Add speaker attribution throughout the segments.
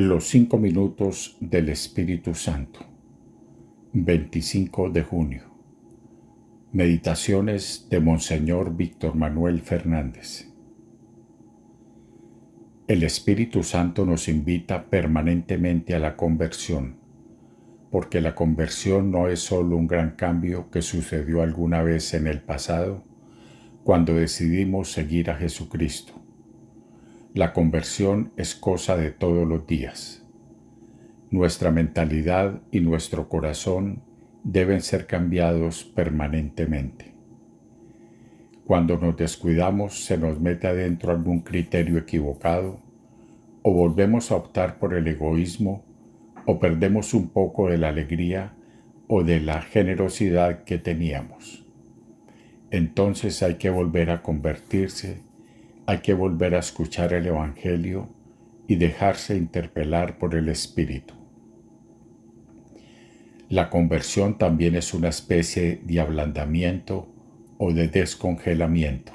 Speaker 1: Los cinco minutos del Espíritu Santo. 25 de junio. Meditaciones de Monseñor Víctor Manuel Fernández. El Espíritu Santo nos invita permanentemente a la conversión, porque la conversión no es solo un gran cambio que sucedió alguna vez en el pasado, cuando decidimos seguir a Jesucristo la conversión es cosa de todos los días. Nuestra mentalidad y nuestro corazón deben ser cambiados permanentemente. Cuando nos descuidamos se nos mete adentro algún criterio equivocado o volvemos a optar por el egoísmo o perdemos un poco de la alegría o de la generosidad que teníamos. Entonces hay que volver a convertirse hay que volver a escuchar el Evangelio y dejarse interpelar por el Espíritu. La conversión también es una especie de ablandamiento o de descongelamiento,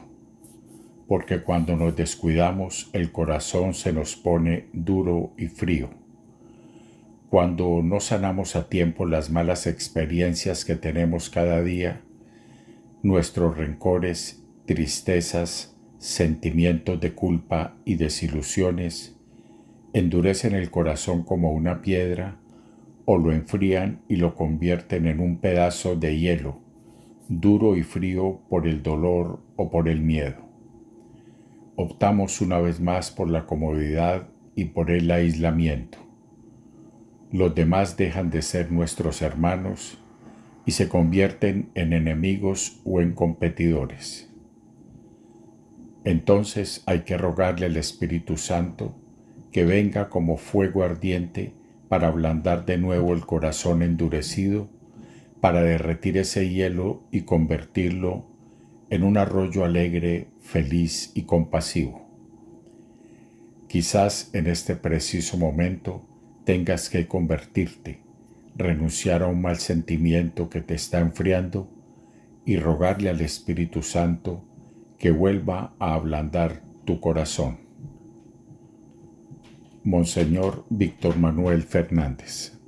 Speaker 1: porque cuando nos descuidamos el corazón se nos pone duro y frío. Cuando no sanamos a tiempo las malas experiencias que tenemos cada día, nuestros rencores, tristezas, sentimientos de culpa y desilusiones, endurecen el corazón como una piedra o lo enfrían y lo convierten en un pedazo de hielo, duro y frío por el dolor o por el miedo. Optamos una vez más por la comodidad y por el aislamiento. Los demás dejan de ser nuestros hermanos y se convierten en enemigos o en competidores. Entonces hay que rogarle al Espíritu Santo que venga como fuego ardiente para ablandar de nuevo el corazón endurecido, para derretir ese hielo y convertirlo en un arroyo alegre, feliz y compasivo. Quizás en este preciso momento tengas que convertirte, renunciar a un mal sentimiento que te está enfriando y rogarle al Espíritu Santo que vuelva a ablandar tu corazón. Monseñor Víctor Manuel Fernández.